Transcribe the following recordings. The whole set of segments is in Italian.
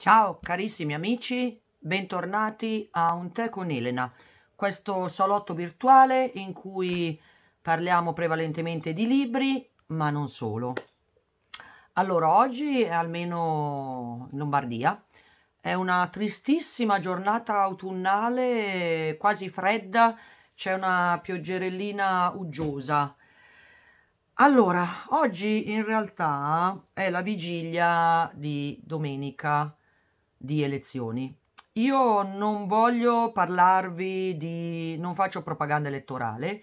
Ciao carissimi amici, bentornati a Un tè con Elena, questo salotto virtuale in cui parliamo prevalentemente di libri, ma non solo. Allora, oggi almeno in Lombardia, è una tristissima giornata autunnale, quasi fredda, c'è una pioggerellina uggiosa. Allora, oggi in realtà è la vigilia di domenica di elezioni. Io non voglio parlarvi di... non faccio propaganda elettorale,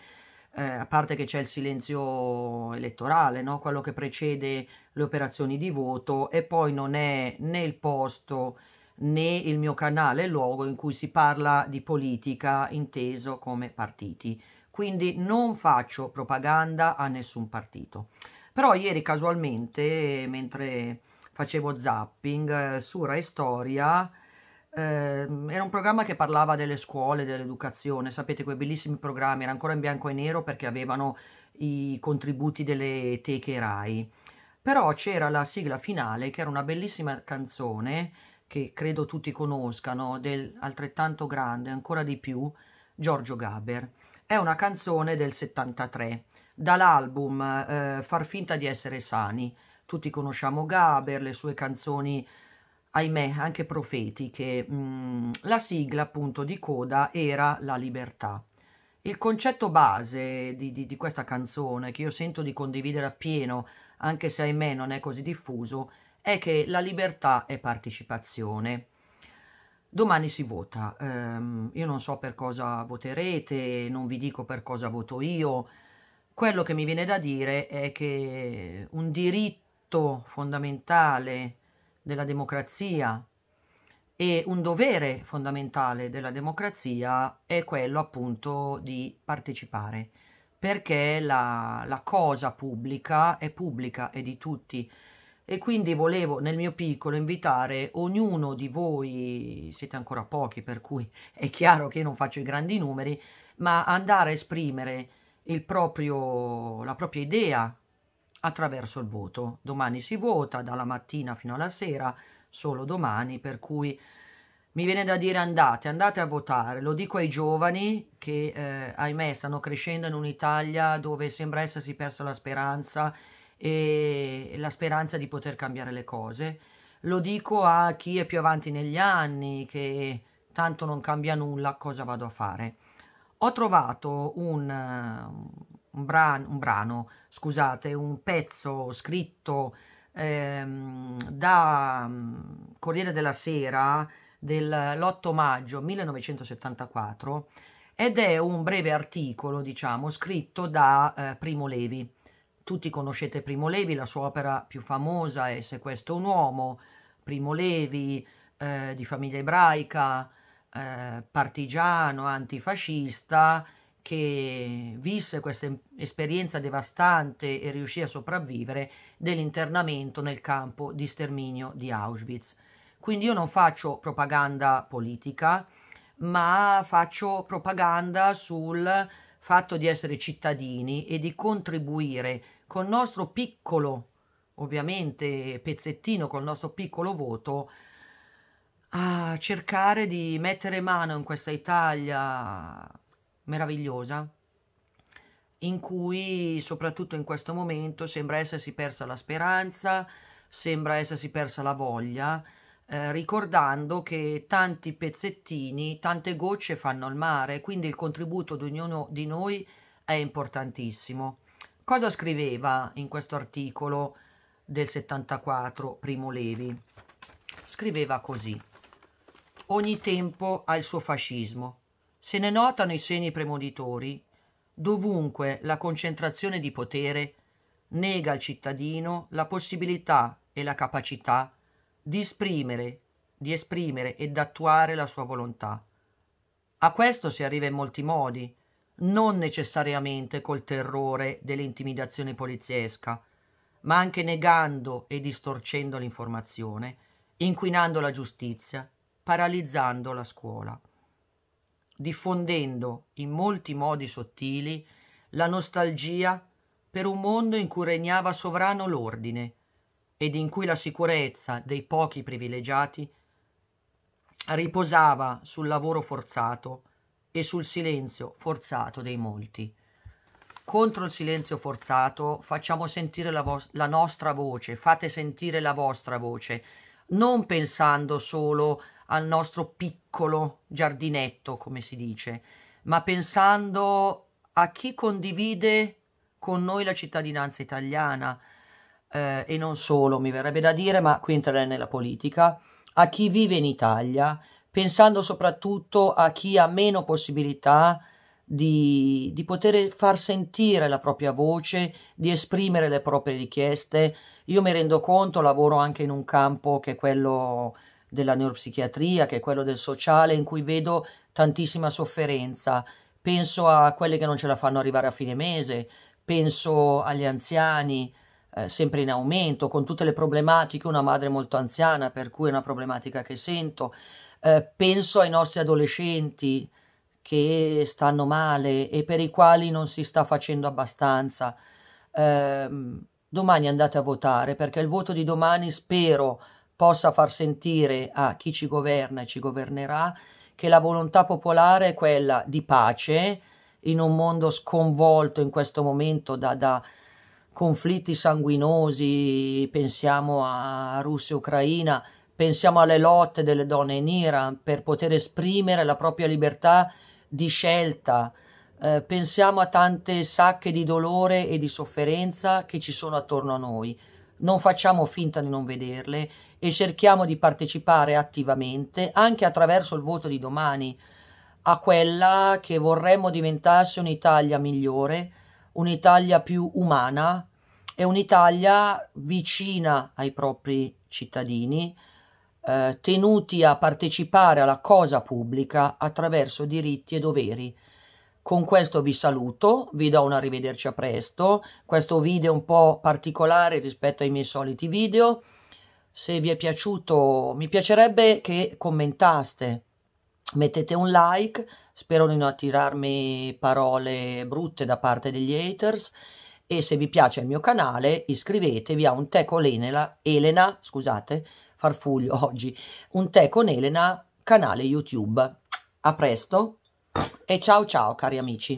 eh, a parte che c'è il silenzio elettorale, no? quello che precede le operazioni di voto e poi non è né il posto né il mio canale il luogo in cui si parla di politica inteso come partiti. Quindi non faccio propaganda a nessun partito. Però ieri casualmente, mentre facevo zapping eh, su Rai Storia ehm, era un programma che parlava delle scuole, dell'educazione, sapete quei bellissimi programmi, era ancora in bianco e nero perché avevano i contributi delle teche Rai, però c'era la sigla finale che era una bellissima canzone che credo tutti conoscano, del altrettanto grande, ancora di più, Giorgio Gaber. È una canzone del 73, dall'album eh, Far finta di essere sani, tutti conosciamo Gaber, le sue canzoni, ahimè, anche profetiche. Mm, la sigla appunto di coda era La libertà. Il concetto base di, di, di questa canzone, che io sento di condividere appieno, anche se ahimè non è così diffuso, è che la libertà è partecipazione. Domani si vota, um, io non so per cosa voterete, non vi dico per cosa voto io, quello che mi viene da dire è che un diritto diritto fondamentale della democrazia e un dovere fondamentale della democrazia è quello appunto di partecipare perché la, la cosa pubblica è pubblica e di tutti e quindi volevo nel mio piccolo invitare ognuno di voi, siete ancora pochi per cui è chiaro che io non faccio i grandi numeri, ma andare a esprimere proprio, la propria idea attraverso il voto. Domani si vota dalla mattina fino alla sera, solo domani, per cui mi viene da dire andate, andate a votare, lo dico ai giovani che eh, ahimè stanno crescendo in un'Italia dove sembra essersi persa la speranza e la speranza di poter cambiare le cose, lo dico a chi è più avanti negli anni che tanto non cambia nulla, cosa vado a fare? Ho trovato un, un brano, un brano scusate, un pezzo scritto ehm, da mm, Corriere della Sera dell'8 maggio 1974 ed è un breve articolo, diciamo, scritto da eh, Primo Levi. Tutti conoscete Primo Levi, la sua opera più famosa è Se questo è un uomo, Primo Levi, eh, di famiglia ebraica, eh, partigiano, antifascista che visse questa esperienza devastante e riuscì a sopravvivere dell'internamento nel campo di sterminio di Auschwitz. Quindi io non faccio propaganda politica, ma faccio propaganda sul fatto di essere cittadini e di contribuire col nostro piccolo, ovviamente pezzettino, col nostro piccolo voto, a cercare di mettere mano in questa Italia meravigliosa in cui soprattutto in questo momento sembra essersi persa la speranza, sembra essersi persa la voglia, eh, ricordando che tanti pezzettini, tante gocce fanno il mare, quindi il contributo di ognuno di noi è importantissimo. Cosa scriveva in questo articolo del 74 Primo Levi? Scriveva così, ogni tempo ha il suo fascismo, se ne notano i segni premonitori dovunque la concentrazione di potere nega al cittadino la possibilità e la capacità di esprimere, di esprimere ed attuare la sua volontà. A questo si arriva in molti modi, non necessariamente col terrore dell'intimidazione poliziesca, ma anche negando e distorcendo l'informazione, inquinando la giustizia, paralizzando la scuola diffondendo in molti modi sottili la nostalgia per un mondo in cui regnava sovrano l'ordine ed in cui la sicurezza dei pochi privilegiati riposava sul lavoro forzato e sul silenzio forzato dei molti. Contro il silenzio forzato facciamo sentire la, vo- la nostra voce, fate sentire la vostra voce, non pensando solo a al nostro piccolo giardinetto, come si dice, ma pensando a chi condivide con noi la cittadinanza italiana eh, e non solo, mi verrebbe da dire, ma qui entrerei nella politica, a chi vive in Italia, pensando soprattutto a chi ha meno possibilità di, di, poter far sentire la propria voce, di esprimere le proprie richieste. Io mi rendo conto, lavoro anche in un campo che è quello della neuropsichiatria, che è quello del sociale, in cui vedo tantissima sofferenza. Penso a quelli che non ce la fanno arrivare a fine mese, penso agli anziani, eh, sempre in aumento, con tutte le problematiche, una madre molto anziana, per cui è una problematica che sento. Eh, penso ai nostri adolescenti che stanno male e per i quali non si sta facendo abbastanza. Eh, domani andate a votare perché il voto di domani spero possa far sentire a chi ci governa e ci governerà che la volontà popolare è quella di pace in un mondo sconvolto in questo momento da, da conflitti sanguinosi, pensiamo a Russia e Ucraina, pensiamo alle lotte delle donne in Iran per poter esprimere la propria libertà di scelta, eh, pensiamo a tante sacche di dolore e di sofferenza che ci sono attorno a noi non facciamo finta di non vederle e cerchiamo di partecipare attivamente, anche attraverso il voto di domani, a quella che vorremmo diventasse un'Italia migliore, un'Italia più umana e un'Italia vicina ai propri cittadini, eh, tenuti a partecipare alla cosa pubblica attraverso diritti e doveri con questo vi saluto, vi do un arrivederci a presto. Questo video è un po' particolare rispetto ai miei soliti video. Se vi è piaciuto, mi piacerebbe che commentaste, mettete un like, spero di non attirarmi parole brutte da parte degli haters e se vi piace il mio canale iscrivetevi a un tè con Elena, Elena, scusate, farfuglio oggi, un tè con Elena, canale YouTube. A presto! E ciao ciao cari amici.